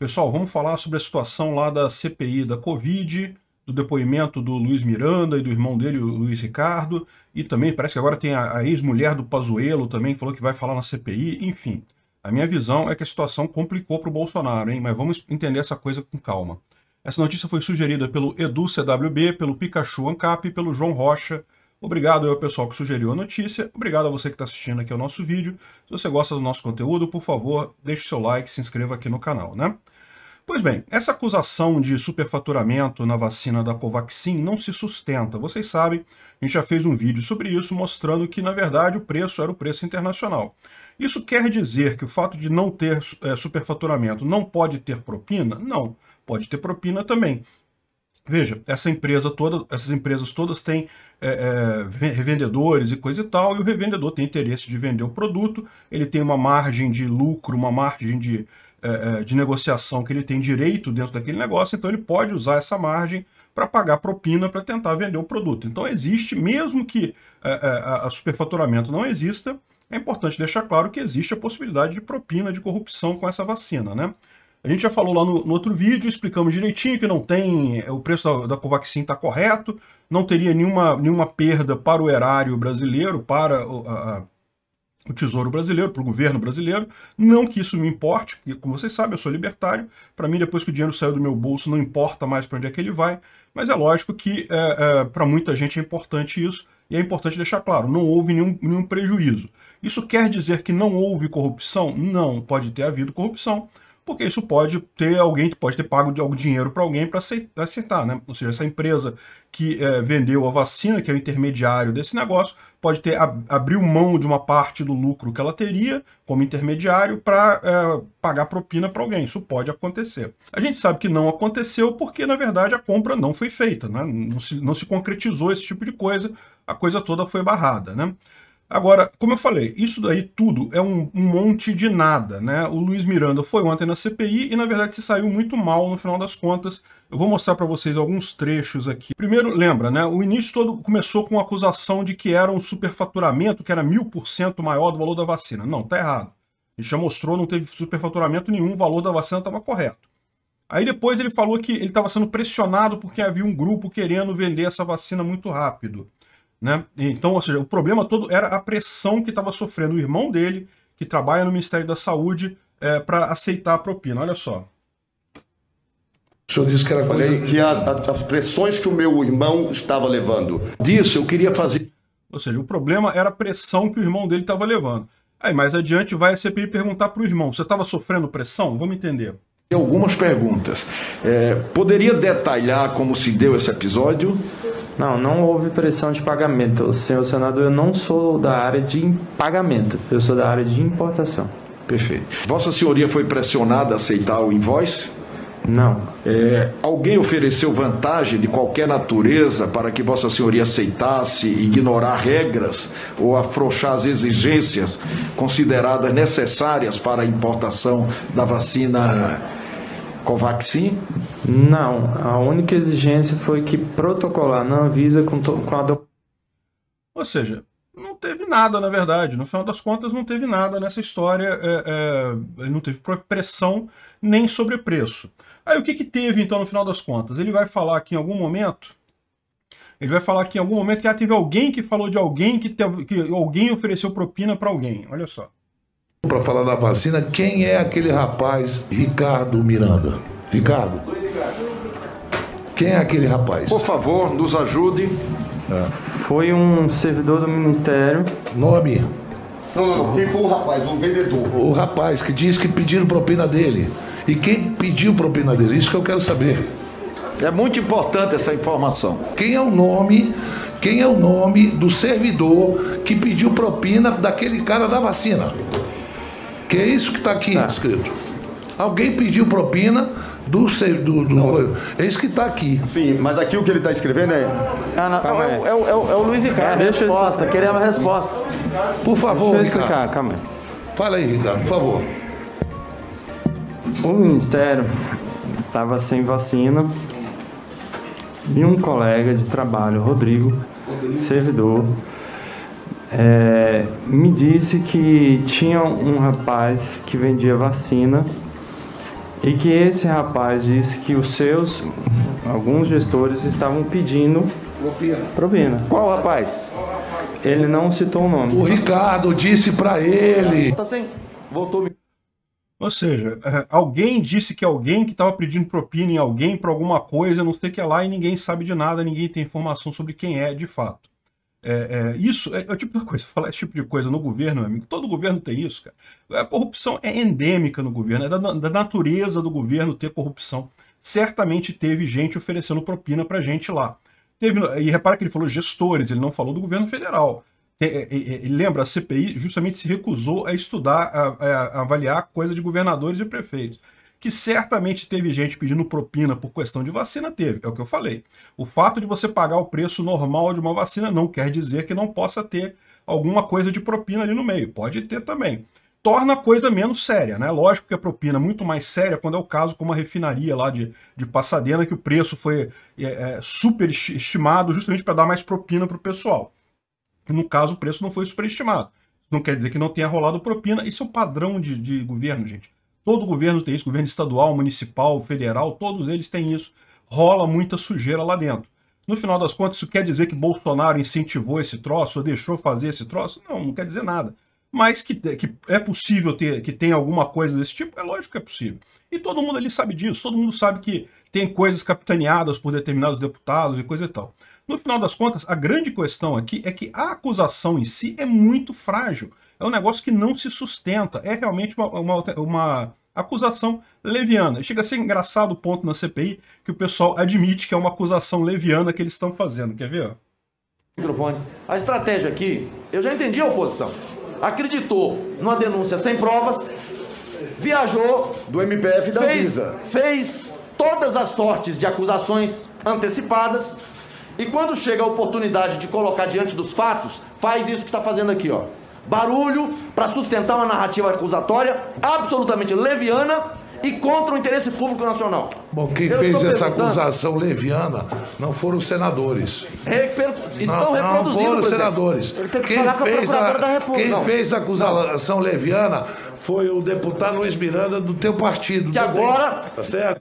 Pessoal, vamos falar sobre a situação lá da CPI da Covid, do depoimento do Luiz Miranda e do irmão dele, o Luiz Ricardo, e também parece que agora tem a, ex-mulher do Pazuello também, falou que vai falar na CPI, enfim. A minha visão é que a situação complicou para o Bolsonaro, hein? mas vamos entender essa coisa com calma. Essa notícia foi sugerida pelo Edu CWB, pelo Pikachu Ancap e pelo João Rocha, Obrigado ao pessoal que sugeriu a notícia, obrigado a você que está assistindo aqui ao nosso vídeo. Se você gosta do nosso conteúdo, por favor, deixe seu like, se inscreva aqui no canal, né? Pois bem, essa acusação de superfaturamento na vacina da Covaxin não se sustenta. Vocês sabem, a gente já fez um vídeo sobre isso, mostrando que, na verdade, o preço era o preço internacional. Isso quer dizer que o fato de não ter é, superfaturamento não pode ter propina? Não, pode ter propina também. Veja, essa empresa toda, essas empresas todas têm é, é, revendedores e coisa e tal, e o revendedor tem interesse de vender o produto, ele tem uma margem de lucro, uma margem de, é, é de negociação que ele tem direito dentro daquele negócio, então ele pode usar essa margem para pagar propina para tentar vender o produto. Então existe, mesmo que é, é, a, a superfaturamento não exista, é importante deixar claro que existe a possibilidade de propina de corrupção com essa vacina, né? A gente já falou lá no, no outro vídeo, explicamos direitinho que não tem, o preço da, da Covaxin está correto, não teria nenhuma, nenhuma perda para o erário brasileiro, para o, a, a, o Tesouro Brasileiro, para o governo brasileiro. Não que isso me importe, porque, como vocês sabem, eu sou libertário. Para mim, depois que o dinheiro saiu do meu bolso, não importa mais para onde é que ele vai. Mas é lógico que é, é, para muita gente é importante isso, e é importante deixar claro, não houve nenhum, nenhum prejuízo. Isso quer dizer que não houve corrupção? Não, pode ter havido corrupção porque isso pode ter alguém, que pode ter pago de algum dinheiro para alguém para aceitar, aceitar, né? Ou seja, essa empresa que é, vendeu a vacina, que é o intermediário desse negócio, pode ter ab, abriu mão de uma parte do lucro que ela teria como intermediário para é, pagar propina para alguém. Isso pode acontecer. A gente sabe que não aconteceu porque, na verdade, a compra não foi feita, né? não, se, não se concretizou esse tipo de coisa, a coisa toda foi barrada. Né? Agora, como eu falei, isso daí tudo é um, um, monte de nada, né? O Luiz Miranda foi ontem na CPI e, na verdade, se saiu muito mal no final das contas. Eu vou mostrar para vocês alguns trechos aqui. Primeiro, lembra, né? O início todo começou com a acusação de que era um superfaturamento, que era mil por cento maior do valor da vacina. Não, tá errado. A gente já mostrou, não teve superfaturamento nenhum, o valor da vacina estava correto. Aí depois ele falou que ele estava sendo pressionado porque havia um grupo querendo vender essa vacina muito rápido. Né? Então, ou seja, o problema todo era a pressão que estava sofrendo o irmão dele, que trabalha no Ministério da Saúde, é, para aceitar a propina. Olha só. O senhor disse que era Falei que as, as pressões que o meu irmão estava levando. Disso eu queria fazer. Ou seja, o problema era a pressão que o irmão dele estava levando. Aí mais adiante vai a CPI perguntar para o irmão: você estava sofrendo pressão? Vamos entender. Algumas perguntas. É, poderia detalhar como se deu esse episódio? Não, não houve pressão de pagamento. Senhor senador, eu não sou da área de pagamento, eu sou da área de importação. Perfeito. Vossa Senhoria foi pressionada a aceitar o invoice? Não. É, alguém ofereceu vantagem de qualquer natureza para que Vossa Senhoria aceitasse ignorar regras ou afrouxar as exigências consideradas necessárias para a importação da vacina? Covaxin? Não, a única exigência foi que protocolar na Anvisa com, com a do... Ou seja, não teve nada, na verdade. No final das contas, não teve nada nessa história. É, é, não teve pressão nem sobre preço. Aí o que, que teve, então, no final das contas? Ele vai falar aqui em algum momento ele vai falar que em algum momento que ah, teve alguém que falou de alguém que, teve, que alguém ofereceu propina para alguém. Olha só. Para falar da vacina, quem é aquele rapaz Ricardo Miranda? Ricardo, quem é aquele rapaz? Por favor, nos ajude. É. Foi um servidor do Ministério. Nome? Não, não, não. Quem foi o rapaz? Um vendedor. O rapaz que disse que pediram propina dele. E quem pediu propina dele? Isso que eu quero saber. É muito importante essa informação. Quem é o nome? Quem é o nome do servidor que pediu propina daquele cara da vacina? Que é isso que está aqui tá. escrito. Alguém pediu propina do. do, do é isso que está aqui. Sim, mas aqui o que ele está escrevendo é. Ah, não, calma é, é, é, é, o Luiz Ricardo. É, deixa eu resposta, queria uma resposta. Por favor, deixa eu explicar, calma aí. Fala aí, Ricardo, por favor. O Ministério estava sem vacina e um colega de trabalho, Rodrigo, servidor, é, me disse que tinha um rapaz que vendia vacina e que esse rapaz disse que os seus, alguns gestores, estavam pedindo propina. Qual rapaz? Ele não citou o nome. O Ricardo disse para ele. Tá sem. Voltou. Ou seja, é, alguém disse que alguém que estava pedindo propina em alguém para alguma coisa, não sei o que é lá, e ninguém sabe de nada, ninguém tem informação sobre quem é de fato. É, é, isso é, é, o tipo de coisa, falar esse tipo de coisa no governo, meu amigo, todo governo tem isso, cara. A corrupção é endêmica no governo, é da, da natureza do governo ter corrupção. Certamente teve gente oferecendo propina pra gente lá. Teve, e repara que ele falou gestores, ele não falou do governo federal. É, é, é, lembra, a CPI justamente se recusou a estudar, a, a, a avaliar coisa de governadores e prefeitos que certamente teve gente pedindo propina por questão de vacina, teve, é o que eu falei. O fato de você pagar o preço normal de uma vacina não quer dizer que não possa ter alguma coisa de propina ali no meio, pode ter também. Torna a coisa menos séria, né? Lógico que a propina é muito mais séria quando é o caso com uma refinaria lá de, de Passadena, que o preço foi é, é, superestimado justamente para dar mais propina para o pessoal. No caso, o preço não foi superestimado. Não quer dizer que não tenha rolado propina. Isso é o padrão de, de governo, gente. Todo governo tem isso, governo estadual, municipal, federal, todos eles têm isso. Rola muita sujeira lá dentro. No final das contas, isso quer dizer que Bolsonaro incentivou esse troço ou deixou fazer esse troço? Não, não quer dizer nada. Mas que, que é possível ter que tem alguma coisa desse tipo? É lógico que é possível. E todo mundo ali sabe disso, todo mundo sabe que tem coisas capitaneadas por determinados deputados e coisa e tal. No final das contas, a grande questão aqui é que a acusação em si é muito frágil. É um negócio que não se sustenta. É realmente uma, uma, uma acusação leviana. Chega a ser engraçado o ponto na CPI que o pessoal admite que é uma acusação leviana que eles estão fazendo. Quer ver? Microfone. A estratégia aqui, eu já entendi a oposição. Acreditou numa denúncia sem provas, viajou. Do MPF da fez, Visa. Fez todas as sortes de acusações antecipadas. E quando chega a oportunidade de colocar diante dos fatos, faz isso que está fazendo aqui, ó barulho para sustentar uma narrativa acusatória absolutamente leviana e contra o interesse público nacional. Bom, quem Eu fez essa acusação leviana não foram os senadores. Reper... Estão não, reproduzindo. Não foram os senadores. Que quem, fez a... quem fez a, acusação não. leviana foi o deputado Luiz Miranda do teu partido. Que agora. Tem... Tá certo?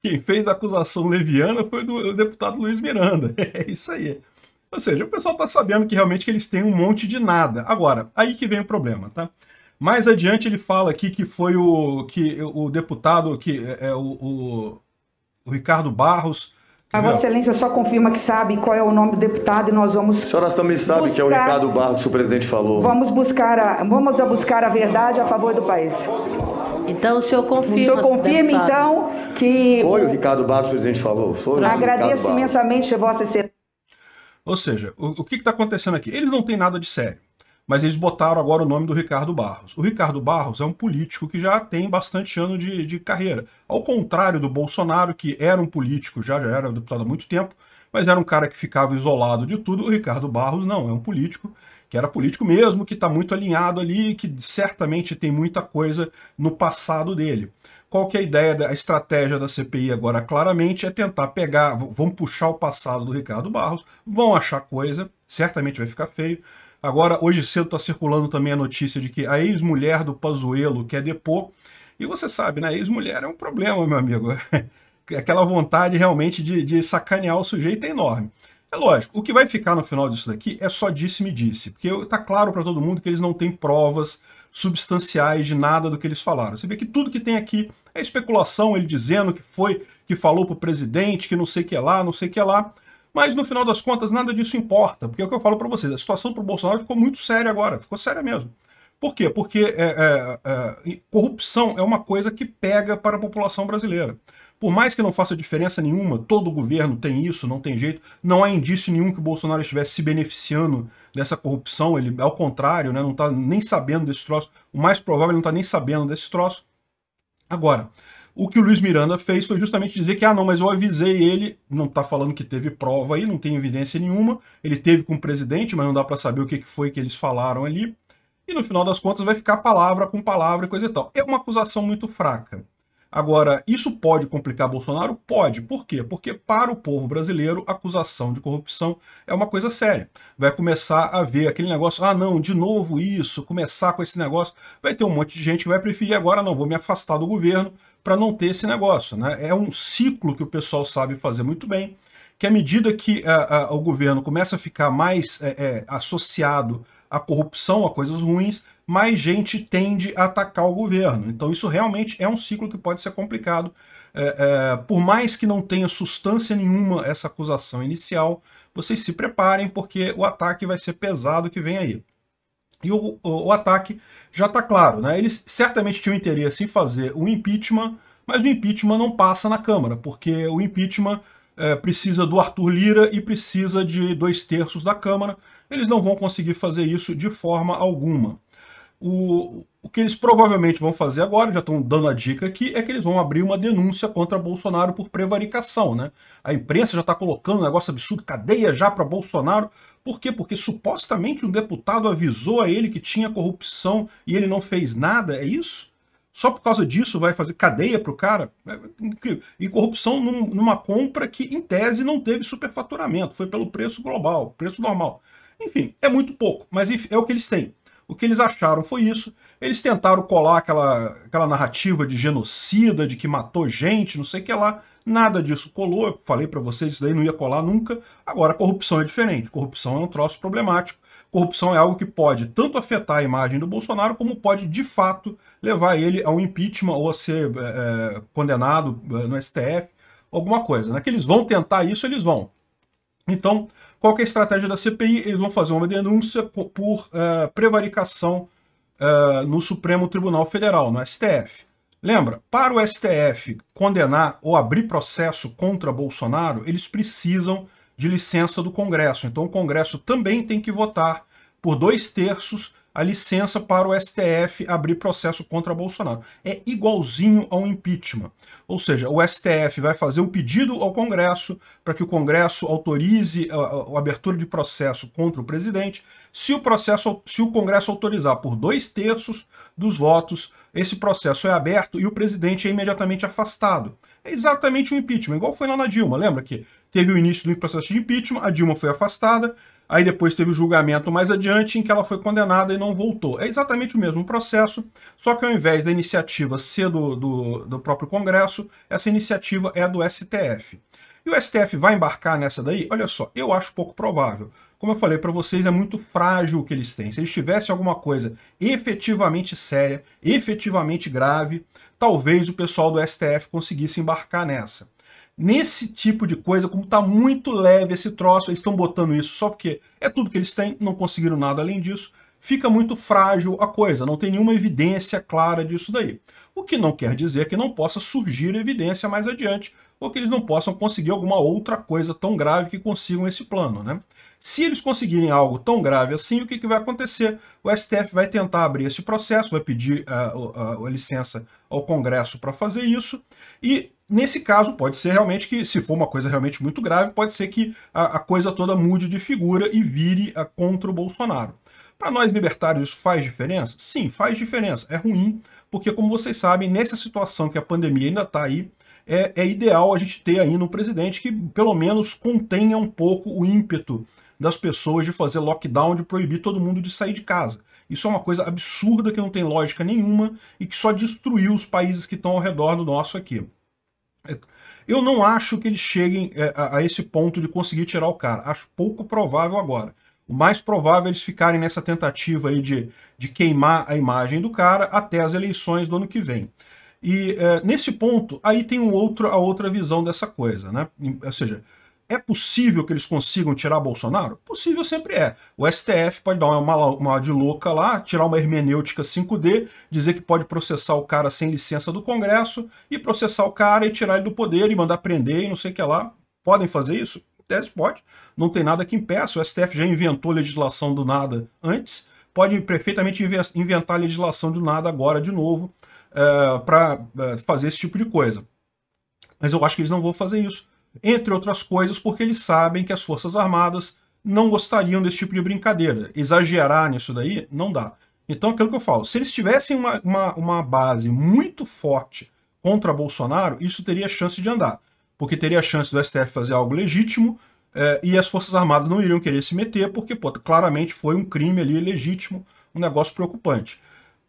Quem fez a acusação leviana foi do deputado Luiz Miranda. É isso aí. Ou seja, o pessoal está sabendo que realmente que eles têm um monte de nada. Agora, aí que vem o problema, tá? Mais adiante ele fala aqui que foi o, que, o deputado, que é, é o, o Ricardo Barros, a Vossa Excelência só confirma que sabe qual é o nome do deputado e nós vamos. A senhora também sabe que é o Ricardo Barros que o presidente falou. Vamos buscar a, vamos a buscar a verdade a favor do país. Então o senhor confirma. O senhor confirma, então, que. Foi o Ricardo Barros que o presidente falou. Foi Agradeço imensamente a Vossa Excelência. Ou seja, o, o que está acontecendo aqui? Eles não têm nada de sério, mas eles botaram agora o nome do Ricardo Barros. O Ricardo Barros é um político que já tem bastante ano de, de carreira. Ao contrário do Bolsonaro, que era um político, já, já era deputado há muito tempo, mas era um cara que ficava isolado de tudo. O Ricardo Barros não, é um político que era político mesmo, que está muito alinhado ali, que certamente tem muita coisa no passado dele. Qual que é a ideia, da, a estratégia da CPI agora claramente é tentar pegar, vão puxar o passado do Ricardo Barros, vão achar coisa, certamente vai ficar feio. Agora, hoje cedo está circulando também a notícia de que a ex-mulher do Pazuello quer depor, e você sabe, né, ex-mulher é um problema, meu amigo. Aquela vontade realmente de, de sacanear o sujeito é enorme. É lógico, o que vai ficar no final disso daqui é só disse-me-disse, -disse, porque está claro para todo mundo que eles não têm provas substanciais de nada do que eles falaram. Você vê que tudo que tem aqui é especulação, ele dizendo que foi, que falou para o presidente, que não sei o que é lá, não sei o que é lá. Mas no final das contas, nada disso importa, porque é o que eu falo para vocês, a situação para o Bolsonaro ficou muito séria agora, ficou séria mesmo. Por quê? Porque é, é, é corrupção é uma coisa que pega para a população brasileira. Por mais que não faça diferença nenhuma, todo governo tem isso, não tem jeito, não há indício nenhum que o Bolsonaro estivesse se beneficiando dessa corrupção, ele, ao contrário, né, não está nem sabendo desse troço, o mais provável ele não está nem sabendo desse troço. Agora, o que o Luiz Miranda fez foi justamente dizer que, ah, não, mas eu avisei ele, não está falando que teve prova aí, não tem evidência nenhuma, ele teve com o presidente, mas não dá para saber o que foi que eles falaram ali. E no final das contas vai ficar palavra com palavra e coisa e tal. É uma acusação muito fraca. Agora, isso pode complicar Bolsonaro? Pode. Por quê? Porque para o povo brasileiro, acusação de corrupção é uma coisa séria. Vai começar a ver aquele negócio, ah não, de novo isso, começar com esse negócio. Vai ter um monte de gente que vai preferir agora, não, vou me afastar do governo para não ter esse negócio. Né? É um ciclo que o pessoal sabe fazer muito bem, que à medida que a, eh, a, eh, o governo começa a ficar mais é, é, associado a corrupção, a coisas ruins, mais gente tende a atacar o governo. Então isso realmente é um ciclo que pode ser complicado. É, é, por mais que não tenha substância nenhuma essa acusação inicial, vocês se preparem porque o ataque vai ser pesado que vem aí. E o, o, o ataque já está claro, né? Eles certamente tinham interesse em fazer o impeachment, mas o impeachment não passa na Câmara, porque o impeachment é, precisa do Arthur Lira e precisa de dois terços da Câmara. Eles não vão conseguir fazer isso de forma alguma. O, o que eles provavelmente vão fazer agora, já estão dando a dica aqui, é que eles vão abrir uma denúncia contra Bolsonaro por prevaricação, né? A imprensa já está colocando um negócio absurdo, cadeia já para Bolsonaro. Por quê? Porque supostamente um deputado avisou a ele que tinha corrupção e ele não fez nada, é isso? Só por causa disso vai fazer cadeia para o cara? É incrível. E corrupção num, numa compra que, em tese, não teve superfaturamento, foi pelo preço global, preço normal. Enfim, é muito pouco, mas é o que eles têm. O que eles acharam foi isso. Eles tentaram colar aquela, aquela narrativa de genocida, de que matou gente, não sei o que lá. Nada disso colou. Eu falei para vocês, isso daí não ia colar nunca. Agora, corrupção é diferente. Corrupção é um troço problemático. Corrupção é algo que pode tanto afetar a imagem do Bolsonaro, como pode, de fato, levar ele ao impeachment ou a ser é, é condenado é, no STF, alguma coisa. Né? Que eles vão tentar isso, eles vão. Então, qual é a estratégia da CPI? Eles vão fazer uma denúncia por, por uh, eh, prevaricação uh, no Supremo Tribunal Federal, no STF. Lembra, para o STF condenar ou abrir processo contra Bolsonaro, eles precisam de licença do Congresso. Então, o Congresso também tem que votar por dois terços a licença para o STF abrir processo contra Bolsonaro. É igualzinho ao impeachment. Ou seja, o STF vai fazer o um pedido ao Congresso para que o Congresso autorize a, a, a, abertura de processo contra o presidente. Se o, processo, se o Congresso autorizar por dois terços dos votos, esse processo é aberto e o presidente é imediatamente afastado. É exatamente o um impeachment, igual foi lá na Dilma. Lembra que teve o início do processo de impeachment, a Dilma foi afastada, Aí depois teve o julgamento mais adiante, em que ela foi condenada e não voltou. É exatamente o mesmo processo, só que ao invés da iniciativa ser do, do, do próprio Congresso, essa iniciativa é do STF. E o STF vai embarcar nessa daí? Olha só, eu acho pouco provável. Como eu falei para vocês, é muito frágil o que eles têm. Se eles tivessem alguma coisa efetivamente séria, efetivamente grave, talvez o pessoal do STF conseguisse embarcar nessa. Nesse tipo de coisa, como tá muito leve esse troço, eles estão botando isso só porque é tudo que eles têm, não conseguiram nada além disso, fica muito frágil a coisa, não tem nenhuma evidência clara disso daí. O que não quer dizer que não possa surgir evidência mais adiante, ou que eles não possam conseguir alguma outra coisa tão grave que consigam esse plano, né? Se eles conseguirem algo tão grave assim, o que, que vai acontecer? O STF vai tentar abrir esse processo, vai pedir eh, a, a licença ao Congresso para fazer isso, e Nesse caso, pode ser realmente que, se for uma coisa realmente muito grave, pode ser que a, a coisa toda mude de figura e vire a, ah, contra o Bolsonaro. Para nós libertários, isso faz diferença? Sim, faz diferença. É ruim, porque, como vocês sabem, nessa situação que a pandemia ainda está aí, é, é, ideal a gente ter ainda um presidente que, pelo menos, contenha um pouco o ímpeto das pessoas de fazer lockdown, de proibir todo mundo de sair de casa. Isso é uma coisa absurda que não tem lógica nenhuma e que só destruiu os países que estão ao redor do nosso aqui. Eu não acho que eles cheguem é, a, esse ponto de conseguir tirar o cara. Acho pouco provável agora. O mais provável é eles ficarem nessa tentativa aí de, de queimar a imagem do cara até as eleições do ano que vem. E é, nesse ponto, aí tem um outro, a outra visão dessa coisa, né? Ou seja, é possível que eles consigam tirar Bolsonaro? Possível sempre é. O STF pode dar uma, uma de louca lá, tirar uma hermenêutica 5D, dizer que pode processar o cara sem licença do Congresso e processar o cara e tirar ele do poder e mandar prender e não sei o que lá. Podem fazer isso? Tese pode. Não tem nada que impeça. O STF já inventou legislação do nada antes. Pode perfeitamente inventar legislação do nada agora de novo eh, para eh, fazer esse tipo de coisa. Mas eu acho que eles não vão fazer isso entre outras coisas, porque eles sabem que as Forças Armadas não gostariam desse tipo de brincadeira. Exagerar nisso daí não dá. Então, aquilo que eu falo, se eles tivessem uma, uma, uma base muito forte contra Bolsonaro, isso teria chance de andar. Porque teria chance do STF fazer algo legítimo eh, e as Forças Armadas não iriam querer se meter, porque pô, claramente foi um crime ali legítimo, um negócio preocupante.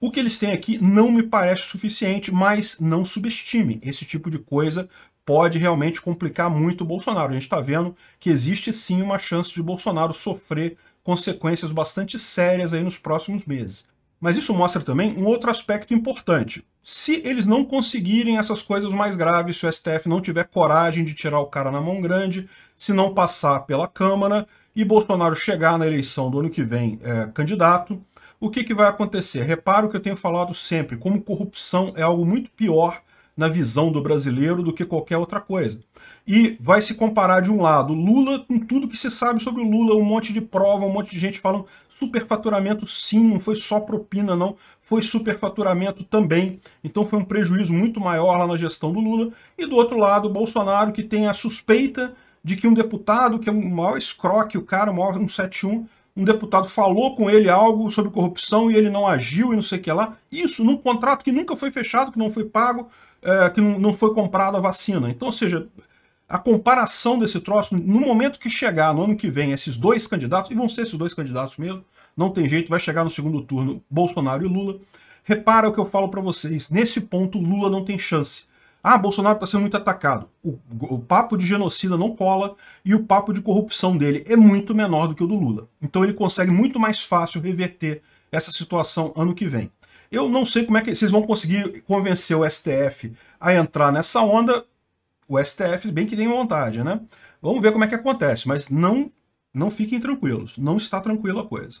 O que eles têm aqui não me parece suficiente, mas não subestime. Esse tipo de coisa pode realmente complicar muito o Bolsonaro. A gente está vendo que existe sim uma chance de Bolsonaro sofrer consequências bastante sérias aí nos próximos meses. Mas isso mostra também um outro aspecto importante. Se eles não conseguirem essas coisas mais graves, se o STF não tiver coragem de tirar o cara na mão grande, se não passar pela Câmara e Bolsonaro chegar na eleição do ano que vem é, candidato, o que, que vai acontecer? Reparo que eu tenho falado sempre, como corrupção é algo muito pior na visão do brasileiro do que qualquer outra coisa. E vai se comparar de um lado Lula com tudo que se sabe sobre o Lula, um monte de prova, um monte de gente falando superfaturamento sim, não foi só propina não, foi superfaturamento também. Então foi um prejuízo muito maior lá na gestão do Lula. E do outro lado, Bolsonaro que tem a suspeita de que um deputado, que é o maior escroque, o cara, o maior 171, um deputado falou com ele algo sobre corrupção e ele não agiu e não sei o que lá. Isso num contrato que nunca foi fechado, que não foi pago, é, que não, não foi comprada a vacina. Então, ou seja, a comparação desse troço, no momento que chegar, no ano que vem, esses dois candidatos, e vão ser esses dois candidatos mesmo, não tem jeito, vai chegar no segundo turno Bolsonaro e Lula. Repara o que eu falo para vocês, nesse ponto Lula não tem chance. Ah, Bolsonaro está sendo muito atacado. O, o, papo de genocida não cola e o papo de corrupção dele é muito menor do que o do Lula. Então ele consegue muito mais fácil reverter essa situação ano que vem. Eu não sei como é que vocês vão conseguir convencer o STF a entrar nessa onda. O STF bem que tem vontade, né? Vamos ver como é que acontece, mas não não fiquem tranquilos, não está tranquila a coisa.